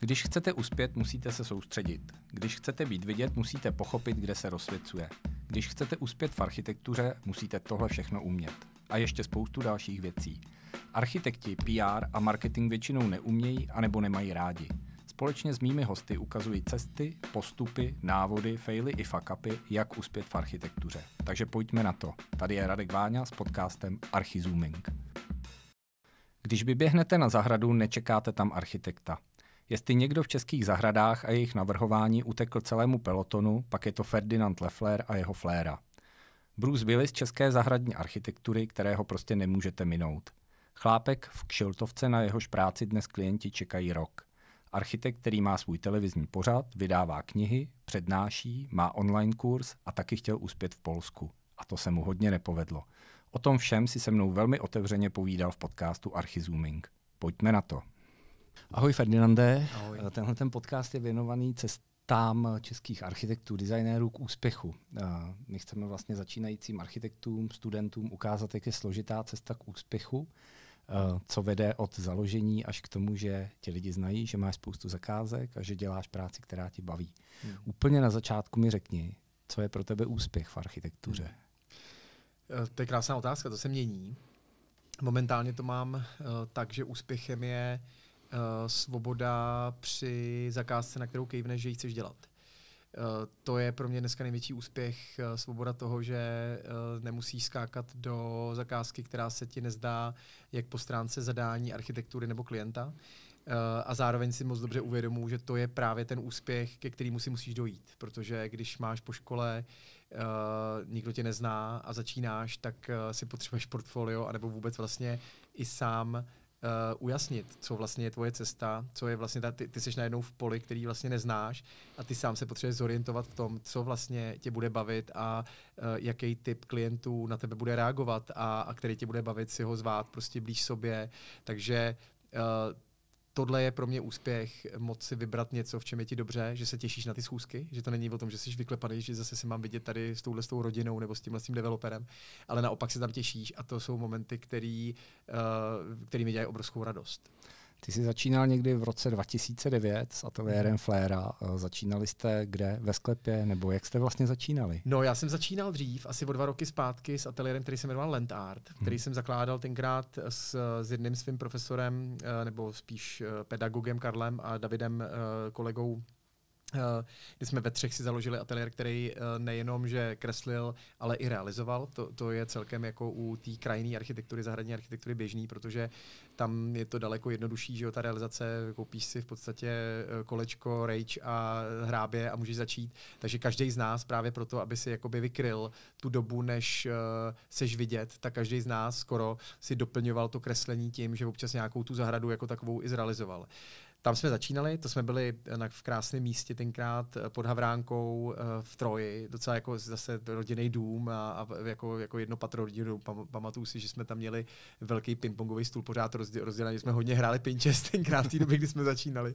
Když chcete uspět, musíte se soustředit. Když chcete být vidět, musíte pochopit, kde se rozsvěcuje. Když chcete uspět v architektuře, musíte tohle všechno umět. A ještě spoustu dalších věcí. Architekti, PR a marketing většinou neumějí anebo nemají rádi. Společně s mými hosty ukazují cesty, postupy, návody, faily i fakapy, jak uspět v architektuře. Takže pojďme na to. Tady je Radek Váňa s podcastem Archizooming. Když vyběhnete na zahradu, nečekáte tam architekta. Jestli někdo v českých zahradách a jejich navrhování utekl celému pelotonu, pak je to Ferdinand Leffler a jeho fléra. Bruce Willis české zahradní architektury, kterého prostě nemůžete minout. Chlápek v kšiltovce na jehož práci dnes klienti čekají rok. Architekt, který má svůj televizní pořad, vydává knihy, přednáší, má online kurz a taky chtěl uspět v Polsku. A to se mu hodně nepovedlo. O tom všem si se mnou velmi otevřeně povídal v podcastu Archizooming. Pojďme na to. Ahoj Ferdinande. Ahoj. Eh, tenhle ten podcast je věnovaný cestám českých architektů, designérů k úspěchu. Eh, my chceme vlastně začínajícím architektům, studentům ukázat, jak je složitá cesta k úspěchu, eh, co vede od založení až k tomu, že ti lidi znají, že máš spoustu zakázek a že děláš práci, která ti baví. Hmm. Úplně na začátku mi řekni, co je pro tebe úspěch v architektuře? Hmm. To je krásná otázka, to se mění. Momentálně to mám tak, že úspěchem je uh, Eh, svoboda při zakázce, na kterou kejvneš, že ji chceš dělat. Eh, to je pro mě dneska největší úspěch, eh, svoboda toho, že nemusíš skákat do zakázky, která se ti nezdá, jak po stránce zadání architektury nebo klienta. A zároveň si moc dobře uvědomuji, že to je právě ten úspěch, ke kterému si musíš dojít. Protože když máš po škole, nikdo tě nezná a začínáš, tak si potřebuješ portfolio anebo vůbec vlastně i sám uh, ujasnit, co vlastně je tvoje cesta, co je vlastně, ta, ty, ty jsi najednou v poli, který vlastně neznáš a ty sám se potřebuješ zorientovat v tom, co vlastně tě bude bavit a uh, jaký typ klientů na tebe bude reagovat a, a který tě bude bavit si ho zvát prostě blíž sobě. Takže uh, tohle je pro mě úspěch, moc si vybrat něco, v čem je ti dobře, že se těšíš na ty schůzky, že to není o tom, že jsi vyklepaný, že zase se mám vidět tady s touhle s tou rodinou nebo s tímhle s tím developerem, ale naopak se tam těšíš a to jsou momenty, který, uh, který mi dělají obrovskou radost. Ty jsi začínal někdy v roce 2009 s ateliérem mhm. Flera. Eh, začínali jste kde? Ve sklepě? Nebo jak jste vlastně začínali? No, já jsem začínal dřív, asi o dva roky zpátky, s ateliérem, který se jmenoval Land Art, který hmm. jsem zakládal tenkrát s, s jedným svým profesorem, eh, nebo spíš eh, pedagogem Karlem a Davidem, kolegou kdy eh, jsme ve třech si založili ateliér, který eh, nejenom, že kreslil, ale i realizoval. To, to je celkem jako u té krajinné architektury, zahradní architektury běžný, protože tam je to daleko jednodušší, že jo, ta realizace, koupíš si v podstatě eh, kolečko, rage a hrábě a můžeš začít. Takže každý z nás právě proto, aby si jakoby vykryl tu dobu, než uh, seš vidět, tak každý z nás skoro si doplňoval to kreslení tím, že občas nějakou tu zahradu jako takovou i zrealizoval. Uh, tam jsme začínali, to jsme byli v krásném místě tenkrát eh, pod Havránkou eh, v Troji, docela jako zase rodinný dům a, a jako, jako jedno patro rodinu. pamatuju si, že jsme tam měli velký pingpongový stůl pořád rozdě, rozdělený. Jsme hodně hráli pinčes tenkrát v té době, kdy jsme začínali.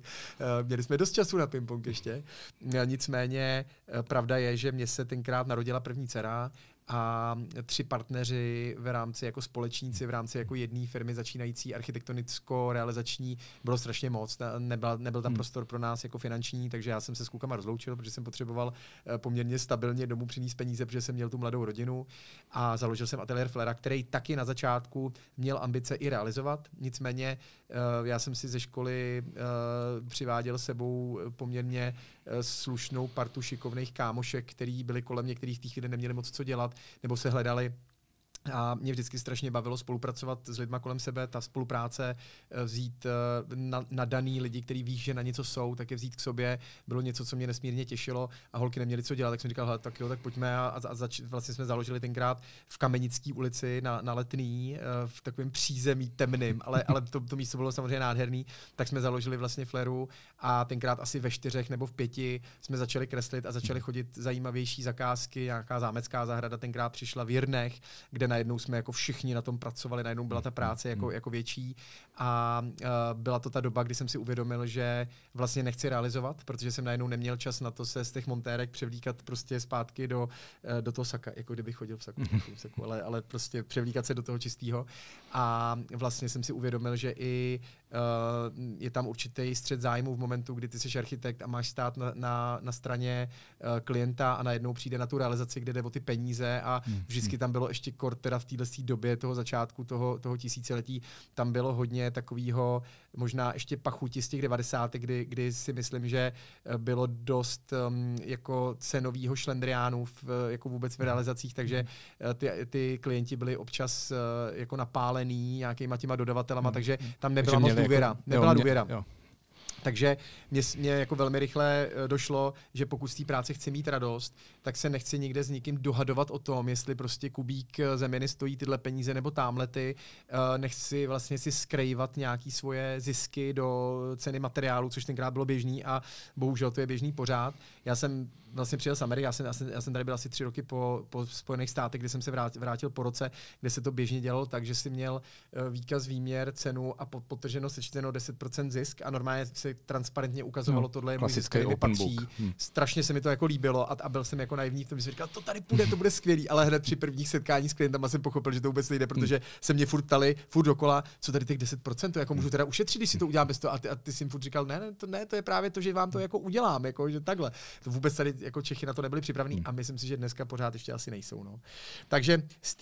Eh, měli jsme dost času na pingpong ještě. No nicméně pravda je, že mě se tenkrát narodila první dcera a tři partneři v rámci jako společníci, v rámci jako jedné firmy začínající architektonicko-realizační bylo strašně moc. Nebyl, nebyl tam hmm. prostor pro nás jako finanční, takže já jsem se s klukama rozloučil, protože jsem potřeboval eh, poměrně stabilně domů přinést peníze, protože jsem měl tu mladou rodinu a založil jsem atelier Flera, který taky na začátku měl ambice i realizovat. Nicméně Eh, já jsem si ze školy eh, přiváděl sebou poměrně eh, slušnou partu šikovných kámošek, který byli kolem mě, té chvíli neměli moc co dělat, nebo se hledali a mě vždycky strašně bavilo spolupracovat s lidmi kolem sebe, ta spolupráce, eh, vzít eh, na, na daný lidi, kteří ví, že na něco jsou, tak je vzít k sobě, bylo něco, co mě nesmírně těšilo a holky neměly co dělat, tak jsem říkal, tak jo, tak pojďme a, a zač, vlastně jsme založili tenkrát v Kamenické ulici na, na Letný, eh, v takovém přízemí temným, ale, ale to, to místo bylo samozřejmě nádherný, tak jsme založili vlastně Fleru a tenkrát asi ve čtyřech nebo v pěti jsme začali kreslit a začali chodit zajímavější zakázky, nějaká zámecká zahrada tenkrát přišla v Jirnech, kde najednou jsme jako všichni na tom pracovali, najednou byla ta mm, mm, práce jako, mm. jako větší a uh, byla to ta doba, kdy jsem si uvědomil, že vlastně nechci realizovat, protože jsem najednou neměl čas na to se z těch montérek převlíkat prostě zpátky do, uh, do toho saka, jako kdybych chodil v saku, v saku ale, ale prostě převlíkat se do toho čistého a vlastně jsem si uvědomil, že i uh, je tam určitý střed zájmu v momentu, kdy ty jsi architekt a máš stát na, na, na straně uh, klienta a najednou přijde na tu realizaci, kde jde o ty peníze a vždycky tam bylo ještě kort teda v této době toho začátku toho, toho tisíciletí, tam bylo hodně takového možná ještě pachuti z těch 90. kdy, kdy si myslím, že eh, bylo dost um, jako cenovýho šlendriánu v, eh, jako vůbec v mhm. realizacích, takže mhm. eh, ty, ty klienti byli občas uh, jako napálení nějakýma těma dodavatelama, hmm. takže mhm. tam nebyla moc jako důvěra. Jako, nebyla jo, důvěra. Mě, jo. Takže mě, mě jako velmi rychle eh, došlo, že pokud z té práce chci mít radost, tak se nechci nikde s nikým dohadovat o tom, jestli prostě kubík eh, zeminy stojí tyhle peníze nebo támlety. Eh, nechci vlastně si skrývat nějaký svoje zisky do ceny materiálu, což tenkrát bylo běžný a bohužel to je běžný pořád. Já jsem vlastně přijel z Ameriky, já jsem, já jsem, tady byl asi tři roky po, po Spojených státech, kde jsem se vrátil, vrátil po roce, kde se to běžně dělalo, takže si měl výkaz výměr, cenu a potrženo sečteno 10% zisk a normálně se transparentně ukazovalo, no, tohle je můj zisk, Book. Hmm. Strašně se mi to jako líbilo a, a byl jsem jako naivní v tom, že jsem říkal, to tady půjde, to bude skvělý, ale hned při prvních setkání s klientama jsem pochopil, že to vůbec nejde, protože hmm. se mě furt tali, furt dokola, co tady těch 10%, to jako hm. můžu teda ušetřit, když si to hm. udělám bez toho. A ty, a ty jsi jim furt říkal, ne, ne, to, ne, to je právě to, že vám to hm. jako udělám, jako, že takhle. To vůbec tady jako Čechy na to nebyli připravení hmm. a myslím si, že dneska pořád ještě asi nejsou. No. Takže z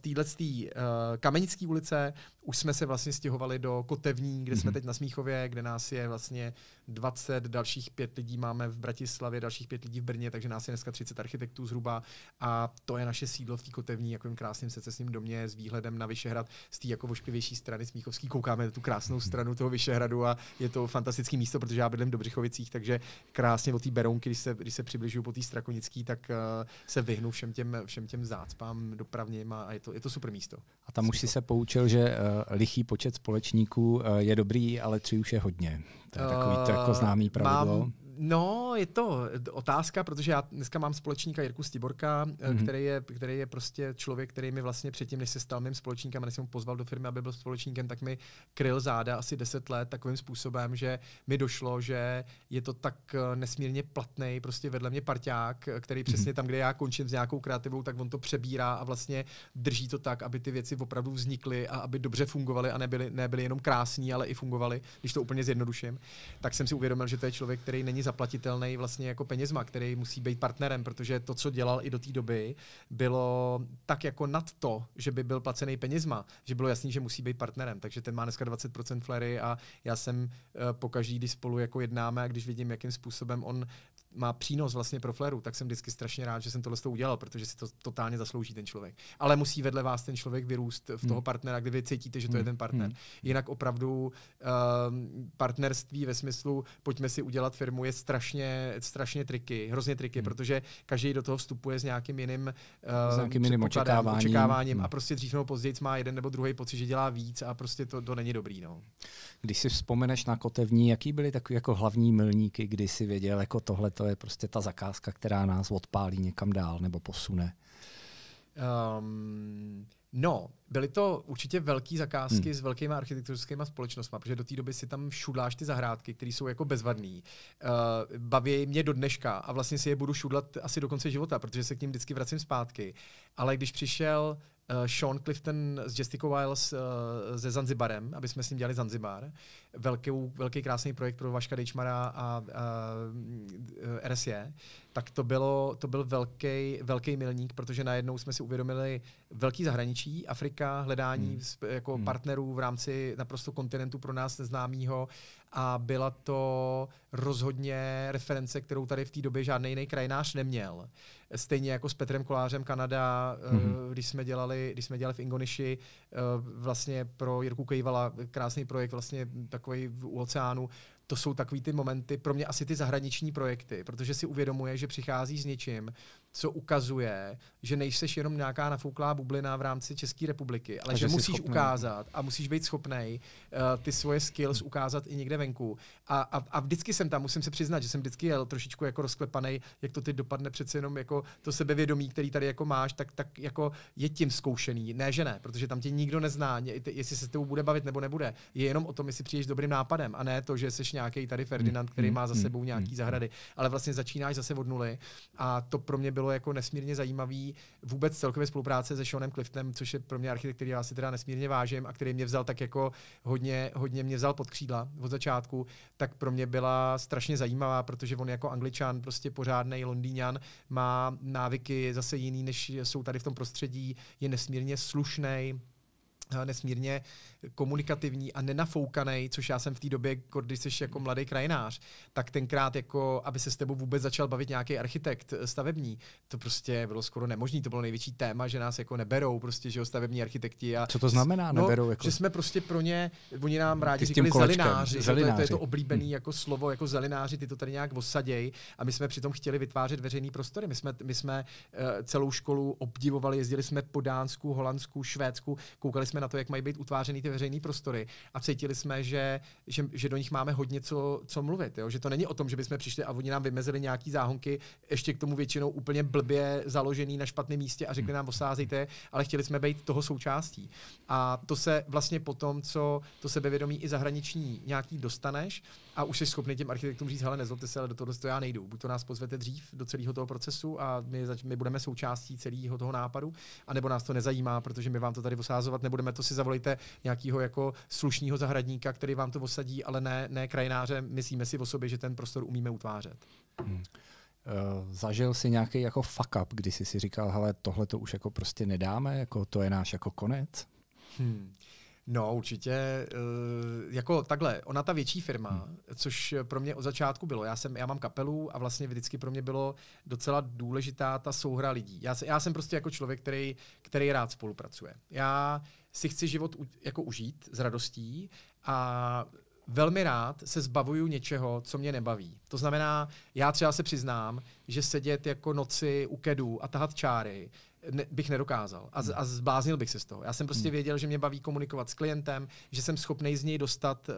téhle eh, z z uh, eh, Kamenické ulice už jsme se vlastně stěhovali do Kotevní, kde hmm. jsme mhm. teď na Smíchově, kde nás je vlastně 20, dalších pět lidí máme v Bratislavě, dalších pět lidí v Brně, takže nás je dneska 30 architektů zhruba a to je naše sídlo v té kotevní, jako krásným secesním domě s výhledem na Vyšehrad z té jako vošklivější strany Smíchovský. Koukáme na tu krásnou stranu toho Vyšehradu a je to fantastické místo, protože já bydlím v Dobřichovicích, takže krásně od té Berounky, když se, když se přibližuju po té Strakonický, tak uh, se vyhnu všem těm, všem těm zácpám dopravním a je to, je to super místo. A tam už si se poučil, že uh, lichý počet společníků uh, je dobrý, ale tři už je hodně. To je takový to jako známý pravidlo. Mám No, je to otázka, protože já dneska mám společníka Jirku Stiborka, mm-hmm. který, je, který je prostě člověk, který mi vlastně předtím, než se stal mým společníkem a než jsem ho pozval do firmy, aby byl společníkem, tak mi kryl záda asi 10 let takovým způsobem, že mi došlo, že je to tak eh, nesmírně platný, prostě vedle mě parťák, eh, který mm-hmm. přesně tam, kde já končím s nějakou kreativou, tak on to přebírá a vlastně drží to tak, aby ty věci opravdu vznikly a aby dobře fungovaly a nebyly, nebyly jenom krásné, ale i fungovaly, když to úplně zjednoduším. Tak jsem si uvědomil, že to je člověk, který není zaplatitelný vlastně jako penězma, který musí být partnerem, protože to, co dělal i do té doby, bylo tak jako nad to, že by byl placený penězma, že bylo jasný, že musí být partnerem. Takže ten má dneska 20% flery a já jsem uh, pokaždý, když spolu jako jednáme a když vidím, jakým způsobem on má přínos vlastně pro fleru, tak jsem vždycky strašně rád, že jsem tohle to udělal, protože si to totálně zaslouží ten člověk. Ale musí vedle vás ten člověk vyrůst v toho hmm. partnera, kdy vy cítíte, že to je hmm. ten partner. Hmm. Jinak opravdu um, partnerství ve smyslu pojďme si udělat firmu je strašně, strašně triky, hrozně triky, protože každý do toho vstupuje s nějakým jiným, uh, s nějakým jiným očekáváním, očekáváním a prostě dřív nebo později má jeden nebo druhý pocit, že dělá víc a prostě to, to není dobrý. No. Když si vzpomeneš na kotevní, jaký byly takové jako hlavní milníky, kdy si věděl, jako tohle to je prostě ta zakázka, která nás odpálí někam dál nebo posune? Um, no, byly to určitě velké zakázky hmm. s velkými architektonickými společnostmi, protože do té doby si tam šudláš ty zahrádky, které jsou jako bezvadné. Uh, ehm, baví mě do dneška a vlastně si je budu šudlat asi do konce života, protože se k ním vždycky vracím zpátky. Ale když přišel uh, Sean Clifton z Jessica Wiles uh, eh, ze Zanzibarem, aby jsme s ním dělali Zanzibar. Velký, velký krásný projekt pro Vaška Dejčmara a, a uh, eh, RSE. Tak to, bylo, to byl velký, velký milník, protože najednou jsme si uvědomili velký zahraničí, Afrika, hledání hmm. jako hmm. partnerů v rámci naprosto kontinentu pro nás neznámého a byla to rozhodně reference, kterou tady v té době žádný jiný krajinář neměl. Stejně jako s Petrem Kolářem Kanada, mm-hmm. když, jsme dělali, když jsme dělali v Ingoniši eh, vlastně pro Jirku Kejvala krásný projekt, vlastně takový u oceánu, to jsou takový ty momenty, pro mě asi ty zahraniční projekty, protože si uvědomuje, že přichází s něčím, co ukazuje, že nejseš jenom nějaká nafouklá bublina v rámci České republiky, ale a že, že musíš schopný. ukázat a musíš být schopný uh, eh, ty svoje skills hmm. ukázat i někde venku. A, a, a vždycky jsem tam, musím se přiznat, že jsem vždycky jel trošičku jako rozklepaný, jak to ty dopadne přece jenom jako to sebevědomí, který tady jako máš, tak, tak jako je tím zkoušený. Ne, že ne, protože tam tě nikdo nezná, jestli se s tebou bude bavit nebo nebude. Je jenom o tom, jestli přijdeš dobrým nápadem a ne to, že jsi nějaký tady hmm, Ferdinand, který hmm, má za hmm, sebou nějaký zahrady. Ale vlastně začínáš zase od nuly a to pro mě bylo bylo jako nesmírně zajímavý vůbec celkově spolupráce se Seanem Cliftem, což je pro mě architekt, který já si teda nesmírně vážím a který mě vzal tak jako hodně, hodně mě vzal pod křídla od začátku, tak pro mě byla strašně zajímavá, protože on jako angličan, prostě pořádný londýňan, má návyky zase jiný, než jsou tady v tom prostředí, je nesmírně slušný, nesmírně uh, komunikativní a nenafoukaný, což já jsem v té době, jako když jsi jako mladý krajinář, tak tenkrát, jako, aby se s tebou vůbec začal bavit nějaký architekt eh, stavební, to prostě bylo skoro nemožné. To bylo největší téma, že nás jako neberou, prostě, že jo, stavební architekti. A, Co to znamená, no, neberou? Jako... Že jsme prostě pro ně, oni nám rádi říkali kolečkem, zelináři, To, je, to, je to oblíbené hmm. jako slovo, jako zelináři, ty to tady nějak osaděj. A my jsme přitom chtěli vytvářet veřejný prostory. My jsme, my jsme uh, celou školu obdivovali, jezdili jsme po Dánsku, Holandsku, Švédsku, koukali jsme na to, jak mají být utvářeny ty veřejné prostory a cítili jsme, že, že, že do nich máme hodně co, co mluvit. Jo? Že to není o tom, že bychom přišli a oni nám vymezili nějaký záhonky, ještě k tomu většinou úplně blbě založený na špatném místě a řekli hmm. nám osázejte, ale chtěli jsme být toho součástí. A to se vlastně potom, co to sebevědomí i zahraniční nějaký dostaneš, a už jsi schopný těm architektům říct, hele, nezlobte se, ale do toho to já nejdu. Buď to nás pozvete dřív do celého toho procesu a my, zač- my budeme součástí celého toho nápadu, anebo nás to nezajímá, protože my vám to tady osázovat nebudeme, to si zavolejte nějakého jako slušného zahradníka, který vám to osadí, ale ne, ne krajináře, myslíme si o sobě, že ten prostor umíme utvářet. Hmm. Uh, zažil si nějaký jako fuck up, kdy jsi si říkal, hele, tohle to už jako prostě nedáme, jako to je náš jako konec? Hmm. No, určitě. Uh, jako takhle, ona ta větší firma, hmm. což pro mě od začátku bylo. Já, jsem, já mám kapelu a vlastně vždycky pro mě bylo docela důležitá ta souhra lidí. Já, já jsem prostě jako člověk, který, který rád spolupracuje. Já si chci život u, jako užít s radostí a velmi rád se zbavuju něčeho, co mě nebaví. To znamená, já třeba se přiznám, že sedět jako noci u kedu a tahat čáry ne, bych nedokázal a, z, hmm. a zbláznil bych se z toho. Já jsem prostě hmm. věděl, že mě baví komunikovat s klientem, že jsem schopný z něj dostat uh,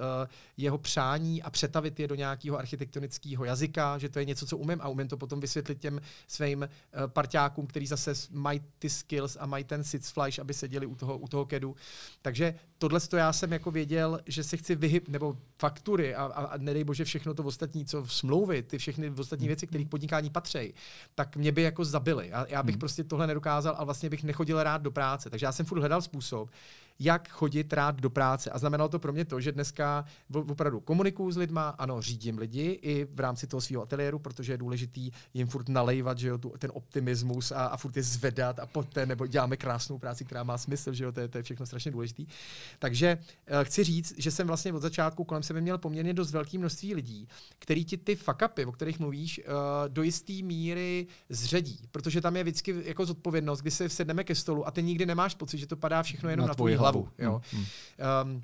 jeho přání a přetavit je do nějakého architektonického jazyka, že to je něco, co umím a umím to potom vysvětlit těm svým uh, parťákům, který zase mají ty skills a mají ten sit flash, aby seděli u toho, u toho kedu. Takže tohle to já jsem jako věděl, že se chci vyhyb, nebo faktury a, a, a nedej bože všechno to ostatní, co v smlouvy, ty všechny ostatní věci, hmm. které podnikání patří, tak mě by jako zabily. Já, já bych hmm. prostě tohle nedokázal nedokázal a vlastně bych nechodil rád do práce. Takže já jsem furt hledal způsob, jak chodit rád do práce. A znamenalo to pro mě to, že dneska opravdu komunikuju s lidma, ano, řídím lidi i v rámci toho svého ateliéru, protože je důležitý jim furt nalejvat, že jo, tu, ten optimismus a, a furt je zvedat a poté, nebo děláme krásnou práci, která má smysl, že jo, to je, to je všechno strašně důležitý. Takže e, chci říct, že jsem vlastně od začátku kolem sebe měl poměrně dost velké množství lidí, který ti ty fakapy, o kterých mluvíš, e, do jisté míry zředí, protože tam je vždycky jako zodpovědnost, kdy se sedneme ke stolu a ty nikdy nemáš pocit, že to padá všechno jenom na, na tvůj hlavu hlavu. Jo. Hmm. Um,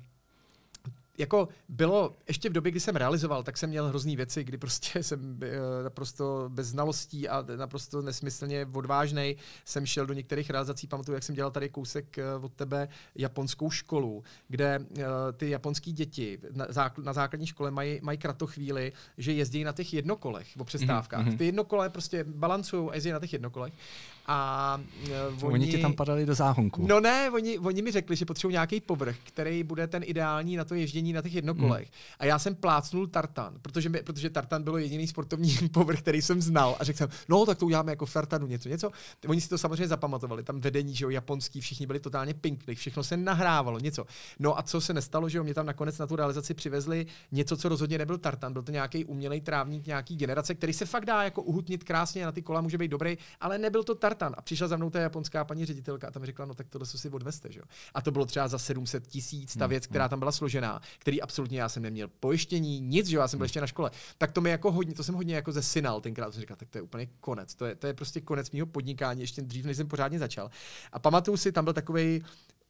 jako bylo, ještě v době, kdy jsem realizoval, tak jsem měl hrozný věci, kdy prostě jsem eh, naprosto bez znalostí a naprosto nesmyslně odvážnej jsem šel do některých realizací. Pamatuju, jak jsem dělal tady kousek eh, od tebe japonskou školu, kde eh, ty japonský děti na základní škole mají, mají kratochvíli, že jezdí na těch jednokolech o mhm, přestávkách. Mm-hmm. Ty jednokole prostě balancují a jezdí na těch jednokolech. A uh, e, oni, oni ti tam padali do záhonku. No ne, oni, oni mi řekli, že potřebují nějaký povrch, který bude ten ideální na to ježdění na těch jednokolech. Mm. A já jsem plácnul tartan, protože, mi, protože tartan bylo jediný sportovní povrch, který jsem znal. A řekl jsem, no tak to uděláme jako v tartanu něco, něco. Oni si to samozřejmě zapamatovali, tam vedení, že jo, japonský, všichni byli totálně pinkli, všechno se nahrávalo, něco. No a co se nestalo, že jo, mě tam nakonec na tu realizaci přivezli něco, co rozhodně nebyl tartan, byl to nějaký umělej trávník nějaký generace, který se fakt dá jako uhutnit krásně na ty kola, může být dobrý, ale nebyl to tartan Spartan a přišla za mnou ta japonská paní ředitelka a tam řekla, no tak tohle si odveste, že jo. A to bylo třeba za 700 tisíc, ta hmm, věc, která hmm. tam byla složená, který absolutně já jsem neměl pojištění, nic, že jo, já jsem byl hmm. ještě na škole. Tak to mi jako hodně, to jsem hodně jako zesinal tenkrát, jsem říkal, tak to je úplně konec, to je, to je prostě konec mého podnikání, ještě dřív, než jsem pořádně začal. A pamatuju si, tam byl takový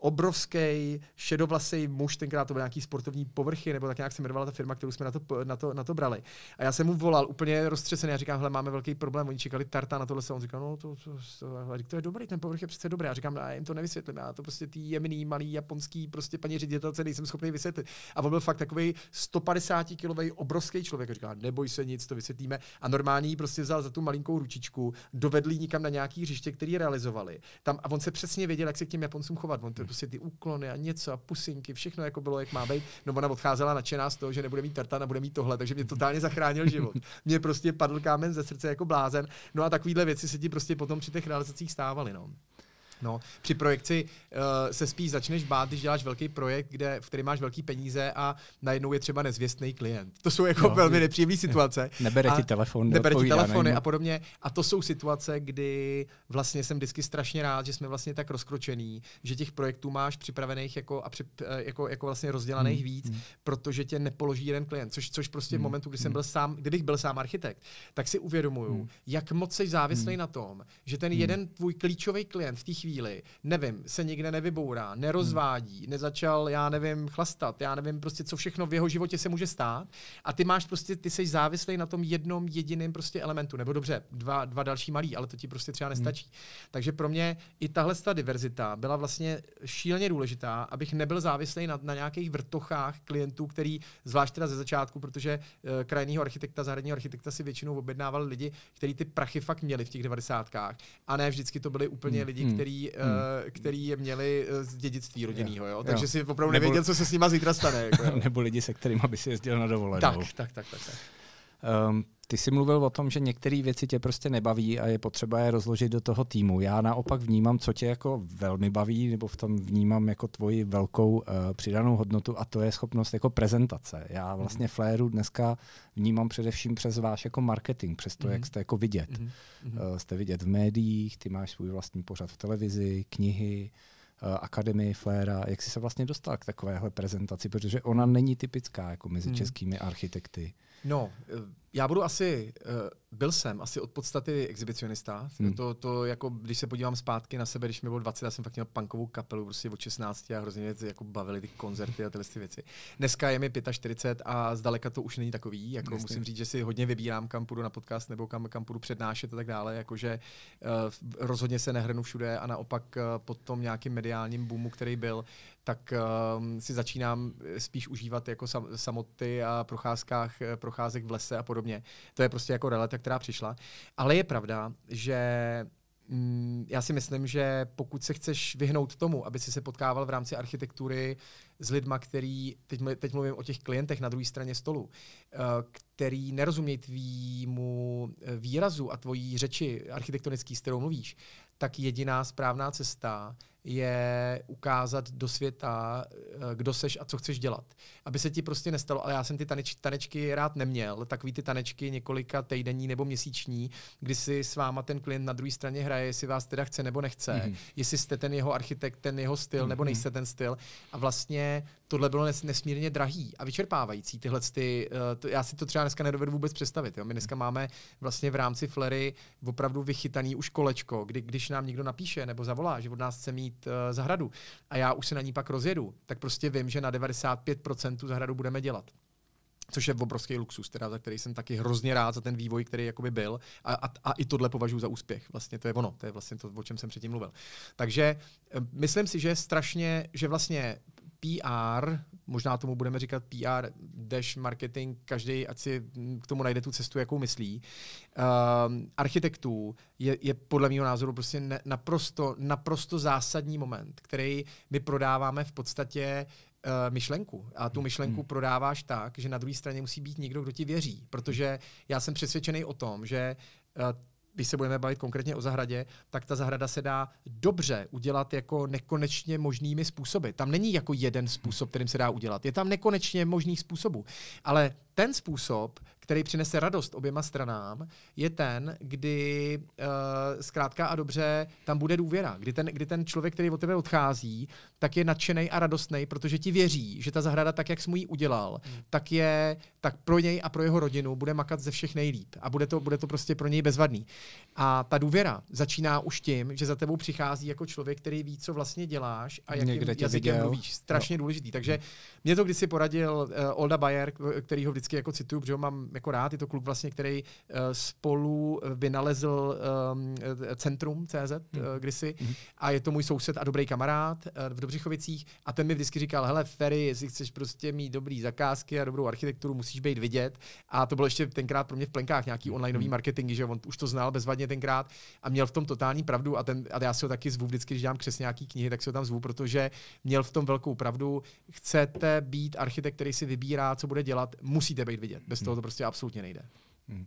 obrovský šedovlasý muž, tenkrát to byl nějaký sportovní povrchy, nebo tak nějak se jmenovala ta firma, kterou jsme na to, na to, na to brali. A já jsem mu volal úplně roztřesený a říkám, hele, máme velký problém, oni čekali tarta na tohle se. On říkal, no to, to, to, to, je dobrý, ten povrch je přece dobrý. Já říkám, no, já jim to nevysvětlím, já to prostě ty jemný, malý, japonský, prostě paní ředitelce nejsem schopný vysvětlit. A on byl fakt takový 150 kilový obrovský člověk. A říkal, neboj se nic, to vysvětlíme. A normální prostě vzal za tu malinkou ručičku, dovedli nikam na nějaký hřiště, který realizovali. Tam, a on se přesně věděl, jak se k těm Japoncům chovat. On to, prostě ty úklony a něco a pusinky, všechno jako bylo, jak má být. No ona odcházela nadšená z toho, že nebude mít tartan a bude mít tohle, takže mě totálně zachránil život. Mě prostě padl kámen ze srdce jako blázen. No a takovéhle věci se ti prostě potom při těch realizacích stávaly. No. No, při projekci uh, se spíš začneš bát, když děláš velký projekt, kde, v který máš velký peníze a najednou je třeba nezvěstný klient. To jsou jako no, velmi nepříjemné situace. Nebere ti telefon, nebere ti telefony a podobně. A to jsou situace, kdy vlastně jsem vždycky strašně rád, že jsme vlastně tak rozkročený, že těch projektů máš připravených jako, a při, eh, jako, jako vlastně rozdělaných hmm. víc, hmm. protože tě nepoloží jeden klient. Což, což prostě hmm. v momentu, kdy jsem hmm. byl sám, kdybych byl sám architekt, tak si uvědomuju, hmm. jak moc jsi závislý hmm. na tom, že ten hmm. jeden tvůj klíčový klient v té chvíli chvíli, nevím, se nikde nevybourá, nerozvádí, hmm. nezačal, já nevím, chlastat, já nevím prostě, co všechno v jeho životě se může stát a ty máš prostě, ty jsi závislý na tom jednom jediném prostě elementu, nebo dobře, dva, dva další malí, ale to ti prostě třeba hmm. nestačí. Hmm. Takže pro mě i tahle ta diverzita byla vlastně šíleně důležitá, abych nebyl závislý na, na nějakých vrtochách klientů, který, zvlášť teda ze začátku, protože e, krajního architekta, zahradního architekta si většinou objednávali lidi, kteří ty prachy fakt měli v těch devadesátkách a ne vždycky to byli úplně hmm. lidi, hmm. kteří Eh, hmm. který je měli eh, z dědictví rodinného, jo? takže jo. si opravdu Nebo... co se s nima zítra stane. Jako, Nebo lidi, se kterými by si jezdil na dovolenou. Tak, tak, tak, tak. tak. Um, ty jsi mluvil o tom, že některé věci tě prostě nebaví a je potřeba je rozložit do toho týmu. Já naopak vnímám, co tě jako velmi baví, nebo v tom vnímám jako tvoji velkou uh, přidanou hodnotu a to je schopnost jako prezentace. Já mhm. vlastně mm. Fléru dneska vnímám především přes váš jako marketing, přes to, mm. jak mhm. jste jako vidět. Mm. Uh, jste vidět v médiích, ty máš svůj vlastní pořad v televizi, knihy, uh, Akademii Fléra. Jak jsi se vlastně dostal k takovéhle prezentaci, protože ona není typická jako mezi mm. českými architekty. No, eh, já budu asi, eh, byl jsem asi od podstaty exhibicionista. Hmm. To, to jako, když se podívám zpátky na sebe, když mi bylo 20, já jsem fakt měl punkovou kapelu prostě od 16 a hrozně mě jako bavili ty koncerty a tyhle ty věci. Dneska je mi 45 a zdaleka to už není takový. Jako Jasně. musím říct, že si hodně vybírám, kam půjdu na podcast nebo kam, kam půjdu přednášet a tak dále. Jakože eh, rozhodně se nehrnu všude a naopak po tom nějakým mediálním boomu, který byl, tak um, si začínám eh, spíš užívat jako sam, samoty a procházkách, eh, procházek v lese a podobně. To je prostě jako realita, která přišla. Ale je pravda, že mm, já si myslím, že pokud se chceš vyhnout tomu, aby si se potkával v rámci architektury s lidma, který, teď, teď mluvím o těch klientech na druhé straně stolu, eh, který nerozumějí tvýmu výrazu a tvojí řeči architektonický, s kterou mluvíš, tak jediná správná cesta je ukázat do světa, eh, kdo seš a co chceš dělat. Aby se ti prostě nestalo, ale já jsem ty taneč, tanečky rád neměl, takový ty tanečky několika týdenní nebo měsíční, kdy si s váma ten klient na druhé straně hraje, jestli vás teda chce nebo nechce, mm-hmm. jestli jste ten jeho architekt, ten jeho styl mm-hmm. nebo mhm. nejste ten styl. A vlastně tohle bylo nes, nesmírně drahý a vyčerpávající. Tyhle ty, eh, to, já si to třeba dneska nedovedu vůbec představit. Jo? My dneska máme vlastně v rámci Flery opravdu vychytaný už kolečko, kdy, když nám někdo napíše nebo zavolá, že od nás chce mít mít uh, zahradu. A já už se na ní pak rozjedu, tak prostě vím, že na 95% tu zahradu budeme dělat což je obrovský luxus, teda, za který jsem taky hrozně rád za ten vývoj, který jakoby byl. A, a, a i tohle považuji za úspěch. Vlastně to je ono, to je vlastně to, o čem jsem předtím mluvil. Takže eh, myslím si, že strašně, že vlastně PR, možná tomu budeme říkat PR, dash marketing, každý ať si k tomu najde tu cestu, jakou myslí, uh, architektů je, je podle mého názoru prostě ne, naprosto, naprosto zásadní moment, který my prodáváme v podstatě eh, myšlenku. A tu hmm, myšlenku hmm. prodáváš tak, že na druhé straně musí být někdo, kdo ti věří. Protože já jsem přesvědčený o tom, že eh, když se budeme bavit konkrétně o zahradě, tak ta zahrada se dá dobře udělat jako nekonečně možnými způsoby. Tam není jako jeden způsob, kterým se dá udělat. Je tam nekonečně možných způsobů. Ale ten způsob, který přinese radost oběma stranám, je ten, kdy uh, zkrátka a dobře tam bude důvěra. Kdy ten, kdy ten člověk, který od tebe odchází, tak je nadšený a radostný, protože ti věří, že ta zahrada, tak jak jsi mu ji udělal, hmm. tak je tak pro něj a pro jeho rodinu bude makat ze všech nejlíp a bude to, bude to prostě pro něj bezvadný. A ta důvěra začíná už tím, že za tebou přichází jako člověk, který ví, co vlastně děláš a jakým jazykem mluvíš. Strašně no. důležitý. Takže hmm. Mě to kdysi poradil uh, Olda Bayer, který ho vždycky jako cituju, protože ho mám jako rád. Je to kluk vlastně, který uh, spolu eh, vynalezl um, centrum CZ uh, mhm. kdysi hmm. a je to můj soused a dobrý kamarád uh, v Dobřichovicích a ten mi vždycky říkal, hele Ferry, jestli chceš prostě mít dobrý zakázky a dobrou architekturu, musíš být vidět. A to bylo ještě tenkrát pro mě v plenkách nějaký mm hmm. marketing, že on už to znal bezvadně tenkrát a měl v tom totální pravdu a, ten, a já si ho taky zvu vždycky, když dělám křes nějaký knihy, tak si ho tam zvu, protože měl v tom velkou pravdu. Chcete být architekt, který si vybírá, co bude dělat, musíte být vidět. Bez toho to prostě absolutně nejde. Hmm.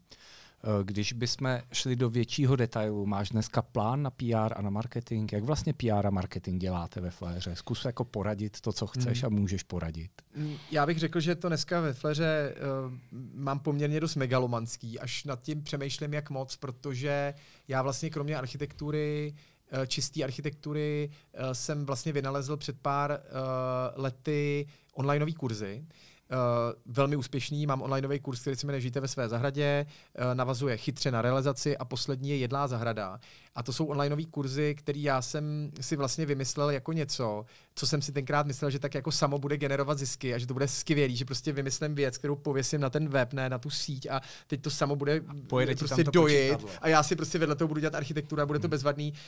Eh, když bychom šli do většího detailu, máš dneska plán na PR a na marketing? Jak vlastně PR a marketing děláte ve Flaře? Zkus jako poradit to, co chceš hmm. a můžeš poradit. Hmm, já bych řekl, že to dneska ve Flaře uh, eh, mám poměrně dost megalomanský, až nad tím přemýšlím, jak moc, protože já vlastně kromě architektury eh, čisté architektury jsem vlastně vynalezl před pár uh, lety onlineové kurzy, Uh, velmi úspěšný. Mám onlineový kurz, který se jmenuje Žijte ve své zahradě, uh, navazuje chytře na realizaci a poslední je Jedlá zahrada, a to jsou onlineové kurzy, které já jsem si vlastně vymyslel jako něco, co jsem si tenkrát myslel, že tak jako samo bude generovat zisky a že to bude skvělý, že prostě vymyslím věc, kterou pověsím na ten web, ne na tu síť a teď to samo bude Pojede prostě dojít počítadlo. a já si prostě vedle toho budu dělat architekturu a bude to hmm. bezvadný. Uh,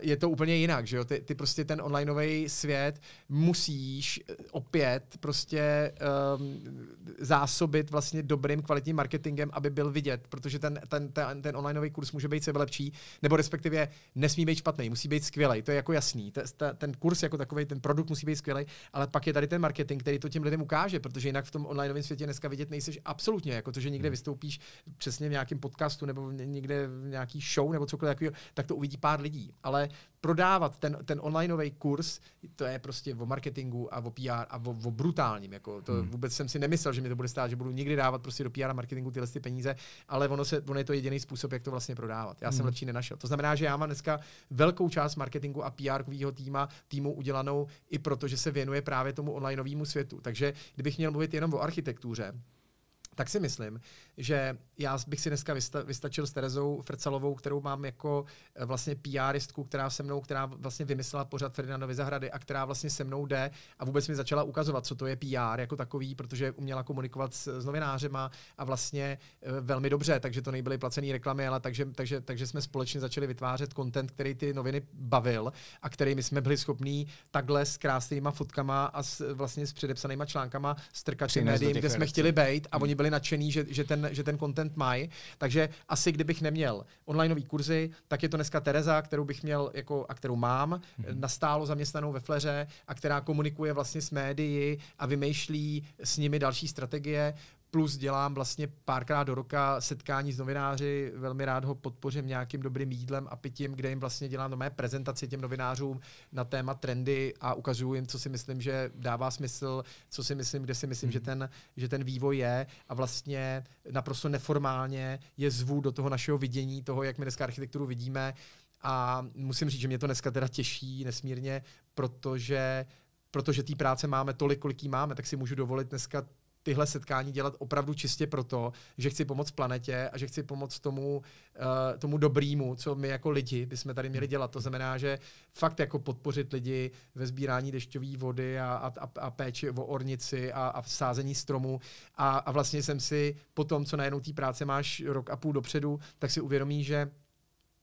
je to úplně jinak, že jo? Ty, ty prostě ten onlineový svět musíš opět prostě um, zásobit vlastně dobrým kvalitním marketingem, aby byl vidět, protože ten, ten, ten, ten onlineový kurz může být sebe lepší, nebo respektive respektive nesmí být špatný, musí být skvělý, to je jako jasný. Ten kurz jako takový, ten produkt musí být skvělý, ale pak je tady ten marketing, který to těm lidem ukáže, protože jinak v tom online světě dneska vidět nejseš absolutně, jako to, že někde hmm. vystoupíš přesně v nějakém podcastu nebo někde v nějaký show nebo cokoliv takového, tak to uvidí pár lidí. Ale prodávat ten, ten onlineový kurz, to je prostě o marketingu a o PR a o, o brutálním. Jako to hmm. vůbec jsem si nemyslel, že mi to bude stát, že budu nikdy dávat prostě do PR a marketingu tyhle ty peníze, ale ono, se, ono je to jediný způsob, jak to vlastně prodávat. Já hmm. jsem lepší nenašel. To znamená, že já mám dneska velkou část marketingu a PR týma, týmu udělanou i proto, že se věnuje právě tomu onlineovému světu. Takže kdybych měl mluvit jenom o architektuře, tak si myslím, že já bych si dneska vysta- vystačil s Terezou Frcalovou, kterou mám jako eh, vlastně PRistku, která se mnou, která vlastně vymyslela pořad Ferdinandovi zahrady a která vlastně se mnou jde a vůbec mi začala ukazovat, co to je PR jako takový, protože uměla komunikovat s, s novinářema a vlastně eh, velmi dobře, takže to nejbyly placené reklamy, ale takže, takže, takže jsme společně začali vytvářet content, který ty noviny bavil a který my jsme byli schopní takhle s krásnýma fotkama a s, vlastně s předepsanýma článkama strkat médiím, kde jsme chtěli být a hmm. oni byli nadšení, že, že ten že ten content mají. Takže asi kdybych neměl onlineový kurzy, tak je to dneska Tereza, kterou bych měl jako, a kterou mám, mm-hmm. nastálo zaměstnanou ve Fleře a která komunikuje vlastně s médii a vymýšlí s nimi další strategie plus dělám vlastně párkrát do roka setkání s novináři, velmi rád ho podpořím nějakým dobrým jídlem a pitím, kde jim vlastně dělám do mé prezentaci těm novinářům na téma trendy a ukazuju jim, co si myslím, že dává smysl, co si myslím, kde si myslím, hmm. že, ten, že ten vývoj je a vlastně naprosto neformálně je zvu do toho našeho vidění, toho, jak my dneska architekturu vidíme a musím říct, že mě to dneska teda těší nesmírně, protože protože té práce máme tolik, kolik jí máme, tak si můžu dovolit dneska tyhle setkání dělat opravdu čistě proto, že chci pomoct planetě a že chci pomoct tomu, uh, tomu dobrýmu, co my jako lidi bychom tady měli dělat. To znamená, že fakt jako podpořit lidi ve sbírání dešťové vody a, a, a, a péči o ornici a, a v sázení stromu. A, a vlastně jsem si po tom, co najednou té práce máš rok a půl dopředu, tak si uvědomí, že